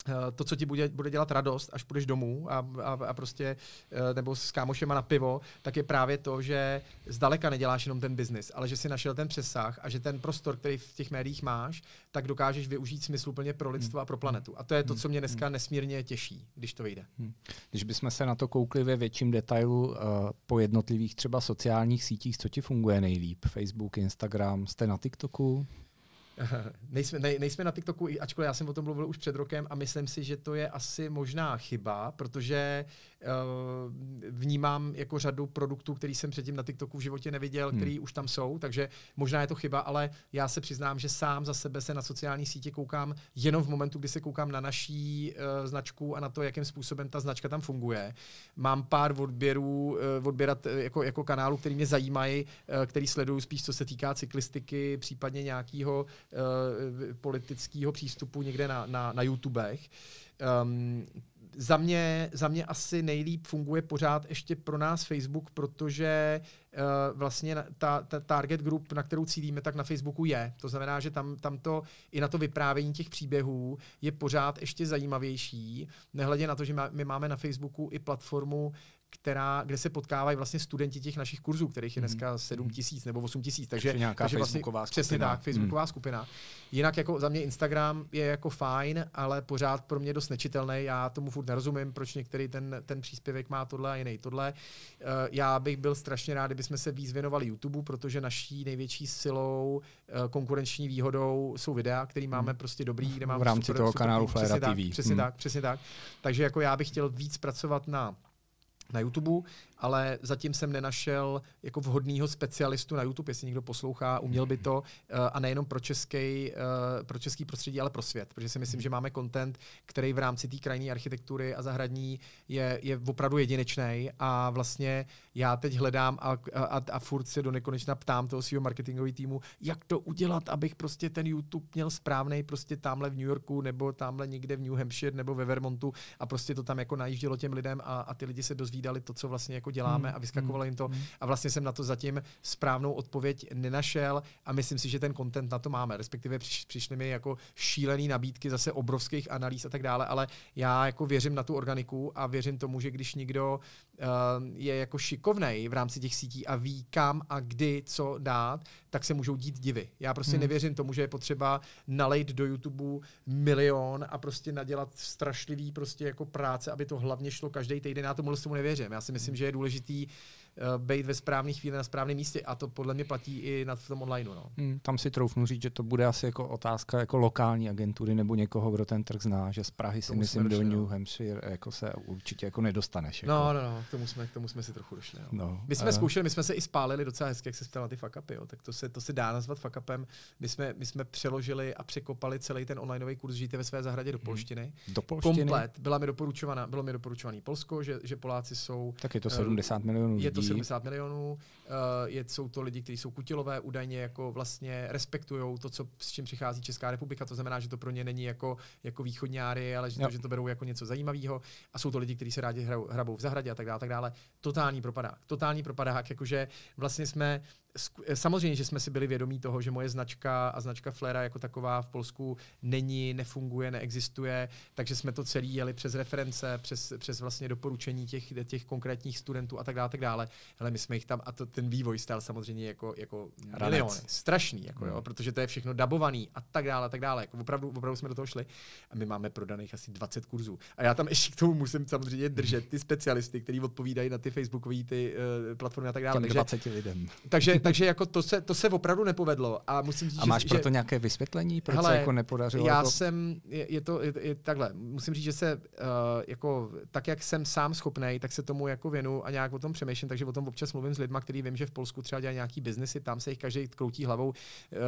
Eh, to, co ti bude, bude dělat radost, až půjdeš domů a, a, a prostě, eh, nebo s kámošema na pivo, tak je právě to, že zdaleka neděláš jenom ten biznis, ale že si našel ten přesah a že ten prostor, který v těch médiích máš, tak dokážeš využít smysluplně pro lidstvo a pro planetu. A to je to, hmm. co mě dneska hmm. nesmírně těší, když to vyjde. Hmm. Když bychom se na to koukli ve větším detailu uh, po jednotlivých třeba sociálních sítích, co ti funguje nejlíp? Facebook, Instagram, jste na TikToku? nejsme, nej, nejsme na TikToku, ačkoliv já jsem o tom mluvil už před rokem a myslím si, že to je asi možná chyba, protože Eh, vnímám jako řadu produktů, který jsem předtím na TikToku v životě neviděl, hmm. který už tam jsou, takže možná je to chyba, ale já se přiznám, že sám za sebe se na sociální sítě koukám jenom v momentu, kdy se koukám na naší uh, značku a na to, jakým způsobem ta značka tam funguje. Mám pár odběrů, uh, odběrat uh, jako, jako kanálu, který mě zajímají, uh, který sleduju spíš, co se týká cyklistiky, případně nějakého uh, politického přístupu někde na, na, na YouTubech. Um, za mě, za mě asi nejlíp funguje pořád ještě pro nás Facebook, protože Eh, vlastně ta, ta target group, na kterou cílíme, tak na Facebooku je. To znamená, že tam, tam to i na to vyprávění těch příběhů je pořád ještě zajímavější, nehledě na to, že my máme na Facebooku i platformu, která, kde se potkávají vlastně studenti těch našich kurzů, kterých je mhm. dneska 7 mhm. tisíc nebo 8 tisíc, takže, takže nějaká takže vlastně, skupina. přesně tak, mhm. facebooková hmm. skupina. Jinak jako za mě Instagram je jako fajn, ale pořád pro mě dost nečitelný, já tomu furt nerozumím, proč některý ten, ten příspěvek má tohle a jiný tohle. Eh, já bych byl strašně rád, kdyby bychom jsme se víc věnovali YouTube, protože naší největší silou, eh, konkurenční výhodou jsou videa, které hmm. máme prostě dobrý, kde máme v rámci super, toho super, kanálu přesně TV. Tak, přesně hmm. tak, přesně tak. Takže jako já bych chtěl víc pracovat na na YouTube ale zatím jsem nenašel jako vhodného specialistu na YouTube, jestli někdo poslouchá, uměl by to eh, a nejenom pro český, eh, pro český prostředí, ale pro svět, protože si myslím, mhm. že máme content, který v rámci té krajinné architektury a zahradní je, je opravdu jedinečný a vlastně já teď hledám a, a, a furt se do nekonečna ptám toho svého marketingového týmu, jak to udělat, abych prostě ten YouTube měl správný prostě tamhle v New Yorku nebo tamhle někde v New Hampshire nebo ve Vermontu a prostě to tam jako najíždělo těm lidem a, a ty lidi se dozvídali to, co vlastně jako děláme hmm. a vyskakovalo hmm. jim to. Hmm. A vlastně jsem na to zatím správnou odpověď nenašel a myslím si, že ten content na to máme. Respektive přiš, přišly mi jako šílené nabídky zase obrovských analýz a tak dále, ale já jako věřím na tu organiku a věřím tomu, že když někdo uh, je jako šikovnej v rámci těch sítí a ví kam a kdy co dát, tak se můžou dít divy. Já prostě hmm. nevěřím tomu, že je potřeba nalejt do YouTube milion a prostě nadělat strašlivý prostě jako práce, aby to hlavně šlo každý týden. Já tomu tomu nevěřím. Já si myslím, hmm. že je důležitý, Eh, být ve správné chvíli na správném místě a to podle mě platí i na tom online. No. Hmm, tam si troufnu říct, že to bude asi jako otázka jako lokální agentury nebo někoho, kdo ten trh zná, že z Prahy si myslím došli, do New no. jako se určitě jako nedostaneš. No, jako. No, no, no, k tomu jsme, k tomu jsme si trochu došli. No. No, my jsme uh... zkoušeli, my jsme se i spálili docela hezky, jak se stala ty fakapy. tak to se, to se dá nazvat fakapem. My jsme, my jsme přeložili a překopali celý ten onlineový kurz Žijte ve své zahradě do hmm. polštiny. Hmm. Do polštiny? Komplet. Byla mi doporučovaná, bylo mi doporučovaný Polsko, že, že Poláci jsou... Tak je to 70 eh, milionů lidí. Je 170 milionů. Eh, je, jsou to lidi, kteří jsou kutilové, údajně jako vlastně respektují to, co, s čím přichází Česká republika. To znamená, že to pro ně není jako, jako východňáry, ale že to, yep. že to berou jako něco zajímavého. A jsou to lidi, kteří se rádi hrabou v zahradě a tak dále, tak dále. Totální propadák. Totální propadák, jakože vlastně jsme Eh, samozřejmě, že jsme si byli vědomí toho, že moje značka a značka Flera jako taková v Polsku není, nefunguje, neexistuje, takže jsme to celý jeli přes reference, přes, přes vlastně doporučení těch, těch konkrétních studentů a tak dále, tak dále. Ale my jsme jich tam, a to, ten vývoj stál samozřejmě jako, jako milion, strašný, jako, jo, no. protože to je všechno dabovaný a tak dále, a tak dále. Jako, opravdu, opravdu jsme do toho šli a my máme prodaných asi 20 kurzů. A já tam ještě k tomu musím samozřejmě držet ty specialisty, kteří odpovídají na ty facebookové ty uh, platformy a tak dále. Těm takže, 20 lidem. Takže takže jako to se, to se opravdu nepovedlo. A, musím říct, a máš že, proto že, nějaké vysvětlení, proč hele, se jako nepodařilo? Já jako... jsem, je, je to je, je, takhle, musím říct, že se uh, jako, tak, jak jsem sám schopný, tak se tomu jako věnu a nějak o tom přemýšlím, takže o tom občas mluvím s lidmi, kteří vím, že v Polsku třeba dělají nějaký biznesy, tam se jich každý kroutí hlavou.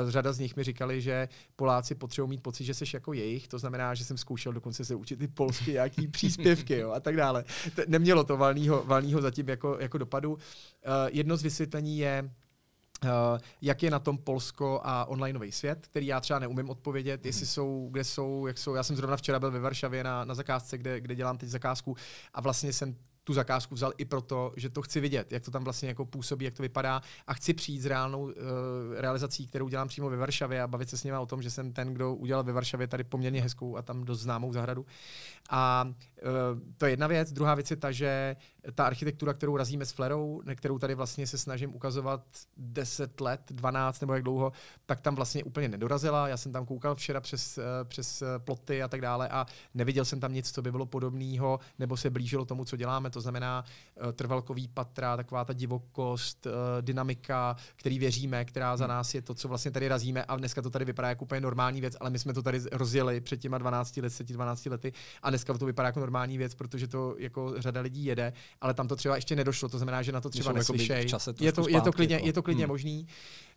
Eh, řada z nich mi říkali, že Poláci potřebují mít pocit, že jsi jako jejich, to znamená, že jsem zkoušel dokonce se učit i polsky nějaký příspěvky jo, a tak dále. T- nemělo to valného valnýho zatím jako, jako dopadu. Uh, jedno z vysvětlení je, Eh, jak je na tom Polsko a onlineový svět, který já třeba neumím odpovědět, mhm. jestli jsou, kde jsou, jak jsou. Já jsem zrovna včera byl ve Varšavě na, na zakázce, kde, kde dělám teď zakázku a vlastně jsem tu zakázku vzal i proto, že to chci vidět, jak to tam vlastně jako působí, jak to vypadá a chci přijít s reálnou uh, realizací, kterou dělám přímo ve Varšavě a bavit se s nimi o tom, že jsem ten, kdo udělal ve Varšavě tady poměrně hezkou a tam dost známou zahradu. A uh, to je jedna věc. Druhá věc je ta, že ta architektura, kterou razíme s Flerou, kterou tady vlastně se snažím ukazovat 10 let, 12 nebo jak dlouho, tak tam vlastně úplně nedorazila. Já jsem tam koukal včera přes, eh, přes ploty a tak dále a neviděl jsem tam nic, co by bylo podobného nebo se blížilo tomu, co děláme to znamená eh, trvalkový patra, taková ta divokost, eh, dynamika, který věříme, která za hmm. nás je to, co vlastně tady razíme a dneska to tady vypadá jako úplně normální věc, ale my jsme to tady rozjeli před těma 12 let, 10, 12 lety a dneska to vypadá jako normální věc, protože to jako řada lidí jede, ale tam to třeba ještě nedošlo, to znamená, že na to třeba jako neslyšej. Je to, je to klidně, no. je to klidně hmm. možný.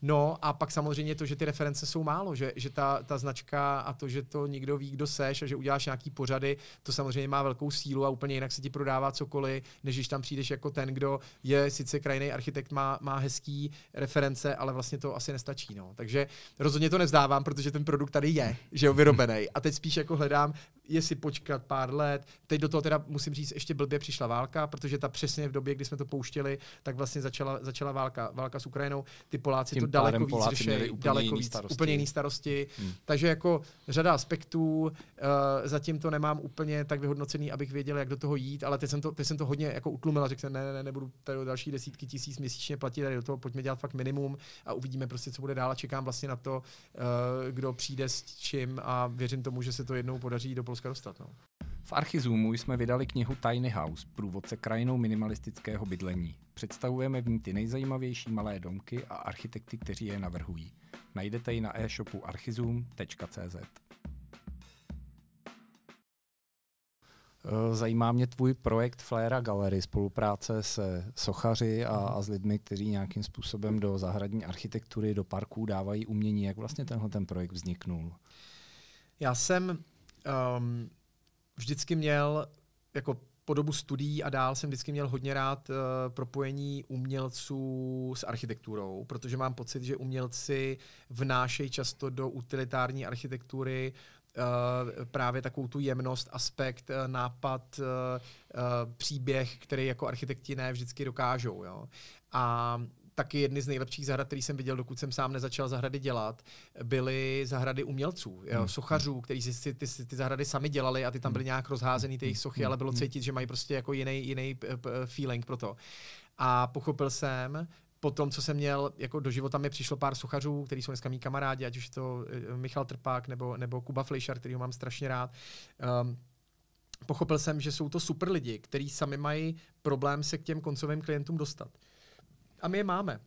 No a pak samozřejmě to, že ty reference jsou málo, že, že ta, ta značka a to, že to někdo ví, kdo seš a že uděláš nějaký pořady, to samozřejmě má velkou sílu a úplně jinak se ti prodává cokoliv školy, než když tam přijdeš jako ten, kdo je sice krajný architekt, má, má hezký reference, ale vlastně to asi nestačí. No. Takže rozhodně to nevzdávám, protože ten produkt tady je, že je vyrobený. A teď spíš jako hledám jestli počkat pár let. Teď do toho teda musím říct, ještě blbě přišla válka, protože ta přesně v době, kdy jsme to pouštěli, tak vlastně začala, začala válka, válka s Ukrajinou. Ty Poláci Tím to daleko víc Poláci řeší, úplně daleko jiný víc, starosti. úplně jiný starosti. Hmm. Takže jako řada aspektů, uh, zatím to nemám úplně tak vyhodnocený, abych věděl, jak do toho jít, ale teď jsem to, teď jsem to hodně jako utlumil a řekl jsem, ne, ne, nebudu tady další desítky tisíc měsíčně platit, tady do toho pojďme dělat fakt minimum a uvidíme prostě, co bude dál a čekám vlastně na to, uh, kdo přijde s čím a věřím tomu, že se to jednou podaří do Polska dostat. No. V Archizumu jsme vydali knihu Tiny House, průvodce krajinou minimalistického bydlení. Představujeme v ní ty nejzajímavější malé domky a architekty, kteří je navrhují. Najdete ji na e-shopu archizum.cz. Eh, zajímá mě tvůj projekt Flera Gallery, spolupráce se sochaři a, a s lidmi, kteří nějakým způsobem do zahradní architektury, do parků dávají umění. Jak vlastně tenhle ten projekt vzniknul? Já jsem um, vždycky měl jako po dobu studií a dál jsem vždycky měl hodně rád uh, propojení umělců s architekturou, protože mám pocit, že umělci vnášejí často do utilitární architektury Uh, právě takovou tu jemnost, aspekt, uh, nápad, uh, příběh, který jako architekti ne vždycky dokážou. Jo? A taky jedny z nejlepších zahrad, který jsem viděl, dokud jsem sám nezačal zahrady dělat, byly zahrady umělců, jo, hmm. hmm. sochařů, kteří si, ty, ty, ty zahrady sami dělali a ty tam hmm. byly nějak rozházený, ty jejich hmm, sochy, ale bylo cítit, že mají prostě jako jiný, jiný feeling pro to. A pochopil jsem, po tom, co jsem měl, jako do života mi přišlo pár sochařů, kteří jsou dneska mý kamarádi, ať už je to e, Michal Trpák nebo, nebo Kuba Flejšar, který ho mám strašně rád. Um, pochopil jsem, že jsou to super lidi, kteří sami mají problém se k těm koncovým klientům dostat a my je máme.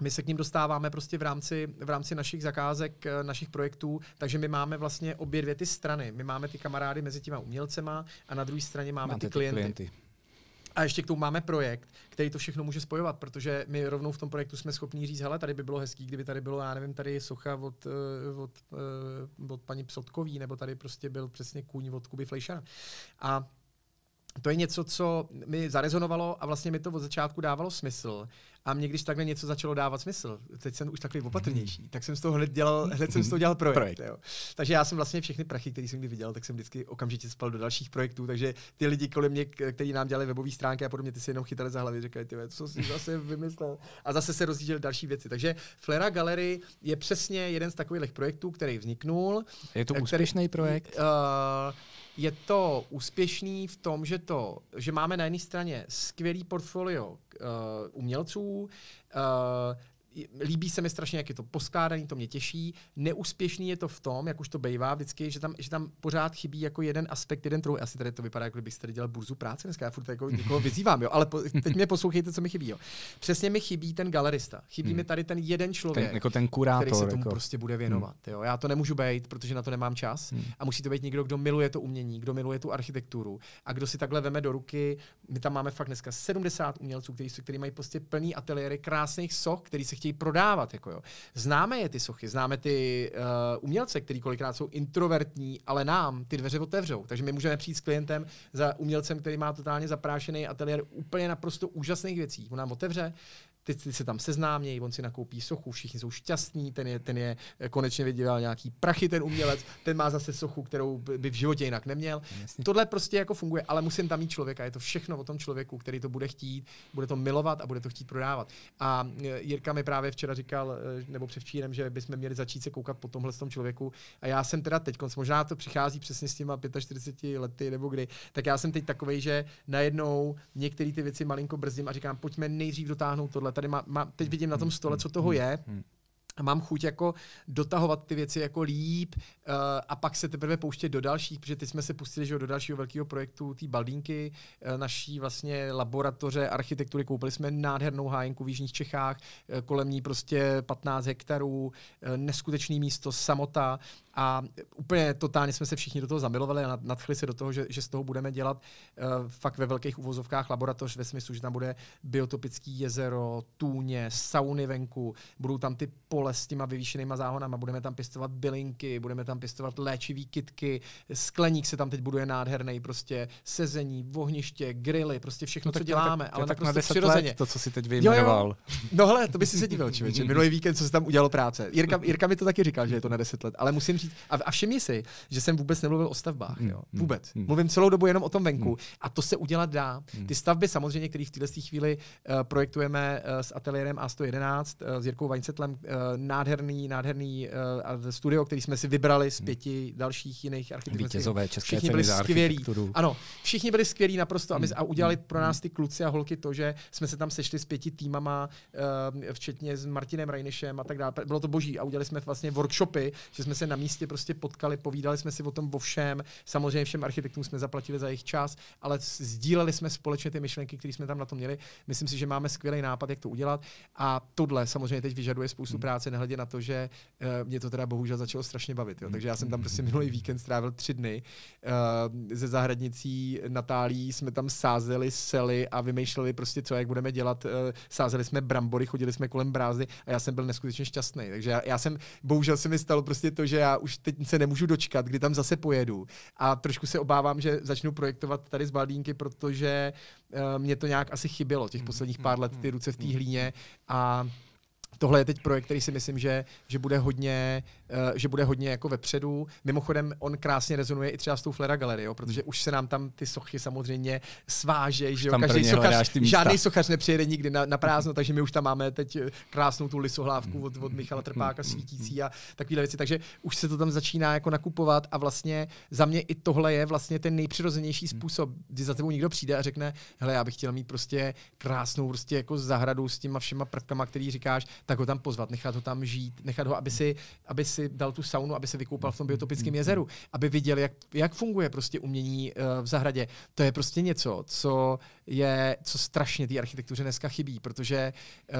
My se k ním dostáváme prostě v rámci, v rámci našich zakázek, eh, našich projektů, takže my máme vlastně obě dvě ty strany. My máme ty kamarády mezi těma umělcema a na druhé straně máme Máte ty klienty. Ty klienty. A ještě k tomu máme projekt, který to všechno může spojovat, protože my rovnou v tom projektu jsme schopni říct, hele, tady by bylo hezký, kdyby tady bylo, já nevím, tady socha od, eh, od, od, eh, od paní Psotkový, nebo tady prostě byl přesně kůň od Kuby Flejšana. A to je něco, co mi zarezonovalo a vlastně mi to od začátku dávalo smysl. A mě, když takhle něco začalo dávat smysl, teď jsem už takový mhm. opatrnější, tak jsem z toho hned, dělal, hned jsem z toho dělal projekt. projekt. Jo. Takže já jsem vlastně všechny prachy, které jsem kdy viděl, tak jsem vždycky okamžitě spal do dalších projektů. Takže ty lidi kolem mě, kteří nám dělali webové stránky a podobně, ty si jenom chytali za hlavy, říkali, ty co jsi zase vymyslel. A zase se rozdílily další věci. Takže Flera Gallery je přesně jeden z takových projektů, který vzniknul. Je to eh, úspěšný který, projekt? Uh, je to úspěšný v tom, že, to, že máme na jedné straně skvělý portfolio uh, umělců, uh, líbí se mi strašně, jak je to poskládaný, to mě těší. Neúspěšný je to v tom, jak už to bývá vždycky, že tam, že tam pořád chybí jako jeden aspekt, jeden troj. Asi tady to vypadá, jako kdybych tady dělal burzu práce dneska, já furt jako někoho vyzývám, jo, ale po, teď mě poslouchejte, co mi chybí. Jo. Přesně mi chybí ten galerista, chybí hmm. mi tady ten jeden člověk, ten, jako ten kurátor, který se tomu jako... prostě bude hmm. věnovat. Hmm. Jo. Já to nemůžu být, protože na to nemám čas. Hmm. A musí to být někdo, kdo miluje to umění, kdo miluje tu architekturu a kdo si takhle veme do ruky. My tam máme fakt dneska 70 umělců, kteří který mají prostě plný ateliéry krásných soch, který se chtějí prodávat. Jako jo. Známe je ty sochy, známe ty uh, umělce, který kolikrát jsou introvertní, ale nám ty dveře otevřou. Takže my můžeme přijít s klientem za umělcem, který má totálně zaprášený ateliér úplně naprosto úžasných věcí. On nám otevře ty, ty se tam seznámějí, on si nakoupí sochu, všichni jsou šťastní, ten je, ten je eh, konečně vydělal nějaký prachy, ten umělec, ten má zase sochu, kterou by v životě jinak neměl. Jasně. Tohle prostě jako funguje, ale musím tam mít člověka, je to všechno o tom člověku, který to bude chtít, bude to milovat a bude to chtít prodávat. A eh, Jirka mi právě včera říkal, eh, nebo převčírem, že bychom měli začít se koukat po tomhle tom člověku. A já jsem teda teď, možná to přichází přesně s těma 45 lety nebo kdy, tak já jsem teď takový, že najednou některé ty věci malinko brzdím a říkám, pojďme nejdřív dotáhnout tohle tady má, má, teď vidím na tom stole, co toho hmm, hmm, je, hmm, mám chuť jako dotahovat ty věci jako líp uh, a pak se teprve pouštět do dalších, protože teď jsme se pustili že do dalšího velkého projektu té Baldínky, uh, eh, naší vlastně laboratoře architektury. Koupili jsme nádhernou hájenku v Jižních Čechách, uh, kolem ní prostě 15 hektarů, uh, neskutečný místo, samota a úplně totálně jsme se všichni do toho zamilovali a nadchli se do toho, že, že z toho budeme dělat uh, fakt ve velkých uvozovkách laboratoř ve smyslu, že tam bude biotopický jezero, tůně, sauny venku, budou tam ty po pole s těma vyvýšenýma záhonama, budeme tam pěstovat bylinky, budeme tam pěstovat léčivý kitky, skleník se tam teď buduje nádherný, prostě sezení, ohniště, grily, prostě všechno, no, co děláme, tak, ale tak prostě na deset přirozeně. Let, to, co si teď vyjmenoval. No hele, to by si se divil, člověče. Minulý víkend, co se tam udělalo práce. Jirka, Jirka mi to taky říkal, že je to na deset let, ale musím říct, a, a všimni si, že jsem vůbec nemluvil o stavbách, hmm, jo. Hmm, vůbec. Hmm. Mluvím celou dobu jenom o tom venku a to se udělat dá. Ty stavby samozřejmě, které v této chvíli uh, projektujeme uh, s ateliérem A111, uh, eh, s Jirkou Vajncetlem, nádherný, nádherný uh, studio, který jsme si vybrali z hmm. pěti dalších jiných architektů. Vítězové české všichni byli skvělí. Ano, všichni byli skvělí naprosto a, my, hmm. a udělali pro hmm. nás ty kluci a holky to, že jsme se tam sešli s pěti týmama, uh, včetně s Martinem Rejnešem a tak dále. Bylo to boží a udělali jsme vlastně workshopy, že jsme se na místě prostě potkali, povídali jsme si o tom o všem. Samozřejmě všem architektům jsme zaplatili za jejich čas, ale sdíleli jsme společně ty myšlenky, které jsme tam na to měli. Myslím si, že máme skvělý nápad, jak to udělat. A tohle samozřejmě teď vyžaduje spoustu práce práce, nehledě na to, že eh, mě to teda bohužel začalo strašně bavit. Jo. Takže já jsem tam prostě mm-hmm. minulý víkend strávil tři dny eh, ze zahradnicí Natálí, jsme tam sázeli sely a vymýšleli prostě, co jak budeme dělat. Eh, sázeli jsme brambory, chodili jsme kolem brázdy a já jsem byl neskutečně šťastný. Takže já, já jsem, bohužel se mi stalo prostě to, že já už teď se nemůžu dočkat, kdy tam zase pojedu. A trošku se obávám, že začnu projektovat tady z Baldínky, protože mě to nějak asi chybělo těch mm-hmm. posledních pár let, ty mm-hmm. ruce v té hlíně a tohle je teď projekt, který si myslím, že, že bude hodně, uh, že bude hodně jako vepředu. Mimochodem, on krásně rezonuje i třeba s tou Flera jo, protože už se nám tam ty sochy samozřejmě sváže, že jo, každý sochař, žádný sochař nepřijede nikdy na, na prázdno, takže my už tam máme teď eh, krásnou tu lisohlávku od, od Michala Trpáka svítící a takovéhle věci, takže už se to tam začíná jako nakupovat a vlastně za mě i tohle je vlastně ten nejpřirozenější hmm. způsob, kdy za tebou někdo přijde a řekne, hele, já bych chtěl mít prostě krásnou prostě jako zahradu s těma všema prvkama, který říkáš, tak ho tam pozvat, nechat ho tam žít, nechat ho, aby si, aby si dal tu saunu, aby se vykoupal v tom biotopickém mm-hmm. jezeru, aby viděl, jak, jak funguje prostě umění eh, v zahradě. To je prostě něco, co je, co strašně té architektuře dneska chybí, protože eh,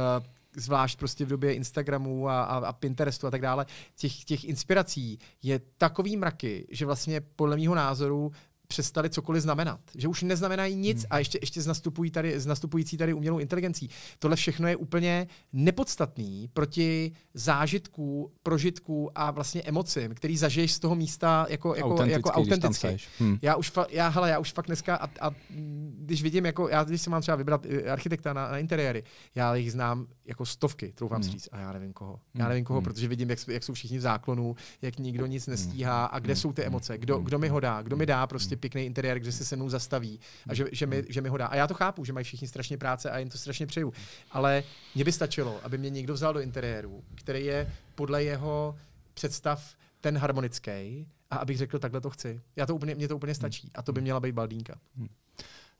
zvlášť prostě v době Instagramu a, a, a Pinterestu a tak dále, těch, těch inspirací je takový mraky, že vlastně podle mého názoru přestali cokoliv znamenat. Že už neznamenají nic hmm. a ještě, ještě s, nastupují tady, s nastupující tady umělou inteligencí. Tohle všechno je úplně nepodstatný proti zážitku, prožitku a vlastně emocím, který zažiješ z toho místa jako, jako, autenticky, jako autenticky. Hmm. Já už, já, hele, já už fakt dneska, a, a když vidím, jako, já když si mám třeba vybrat eh, architekta na, na interiéry, já jich znám jako stovky, troufám hmm. říct, a já nevím koho. Já hmm. nevím koho, hmm. protože vidím, jak, jak jsou všichni v záklonu, jak nikdo nic hmm. nestíhá a kde hmm. jsou ty hmm. emoce, kdo, kdo mi ho dá, kdo mi dá prostě pěkný interiér, kde se se mnou zastaví a že, že, mi, hmm. že mi ho dá. A já to chápu, že mají všichni strašně práce a jim to strašně přeju. Ale mě by stačilo, aby mě někdo vzal do interiéru, který je podle jeho představ ten harmonický, a abych řekl, takhle to chci. Já to úplně, mě to úplně hmm. stačí. A to by hmm. měla být baldínka.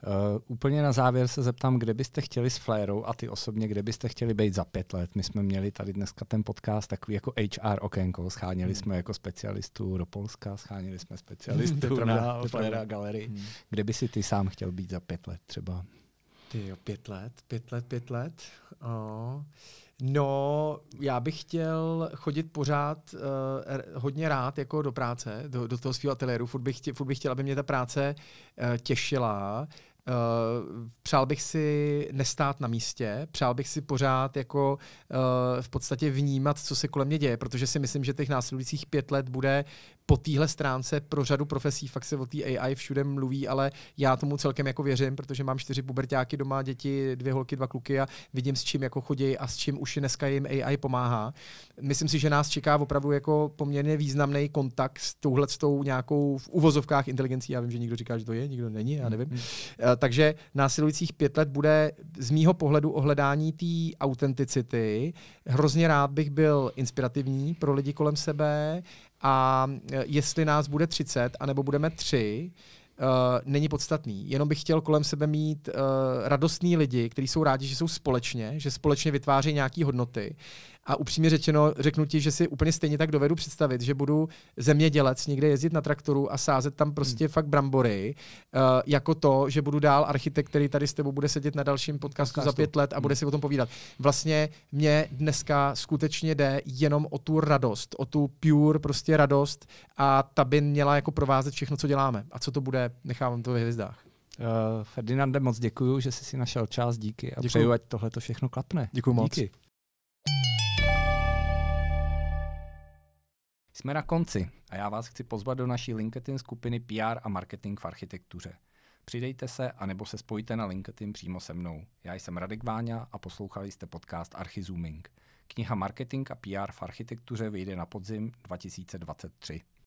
Uh, úplně na závěr se zeptám, kde byste chtěli s Flérou a ty osobně, kde byste chtěli být za pět let. My jsme měli tady dneska ten podcast takový jako HR okénko. Scháněli hmm. jsme jako specialistů do Polska, scháněli jsme specialistů na Flera Gallery. Hmm. Kde by si ty sám chtěl být za pět let třeba? Ty jo, pět let, pět let, pět let. Oh. No, já bych chtěl chodit pořád uh, hodně rád jako do práce, do, do toho svého ateliéru. Furt bych, chtěl, furt bych chtěl, aby mě ta práce uh, těšila, Uh, přál bych si nestát na místě, přál bych si pořád jako uh, v podstatě vnímat, co se kolem mě děje, protože si myslím, že těch následujících pět let bude po téhle stránce pro řadu profesí fakt se o té AI všude mluví, ale já tomu celkem jako věřím, protože mám čtyři pubertáky doma, děti, dvě holky, dva kluky a vidím, s čím jako chodí a s čím už dneska jim AI pomáhá. Myslím si, že nás čeká opravdu jako poměrně významný kontakt s touhle s tou nějakou v uvozovkách inteligencí. Já vím, že nikdo říká, že to je, nikdo není, já nevím. Hmm. Takže následujících pět let bude z mýho pohledu ohledání té autenticity. Hrozně rád bych byl inspirativní pro lidi kolem sebe a e, jestli nás bude 30, anebo budeme 3, Uh, e, není podstatný. Jenom bych chtěl kolem sebe mít uh, e, radostní lidi, kteří jsou rádi, že jsou společně, že společně vytváří nějaké hodnoty a upřímně řečeno, řeknu ti, že si úplně stejně tak dovedu představit, že budu zemědělec někde jezdit na traktoru a sázet tam prostě hmm. fakt brambory, uh, jako to, že budu dál architekt, který tady s tebou bude sedět na dalším podcastu, podcastu. za pět let a hmm. bude si o tom povídat. Vlastně mě dneska skutečně jde jenom o tu radost, o tu pure prostě radost a ta by měla jako provázet všechno, co děláme. A co to bude, nechávám to ve hvězdách. Uh, Ferdinande, moc děkuji, že jsi si našel čas, díky a děkuju. přeju, ať tohle to všechno klapne. Děkuji moc. Díky. Jsme na konci a já vás chci pozvat do naší LinkedIn skupiny PR a marketing v architektuře. Přidejte se a nebo se spojte na LinkedIn přímo se mnou. Já jsem Radek Váňa a poslouchali jste podcast Archizooming. Kniha Marketing a PR v architektuře vyjde na podzim 2023.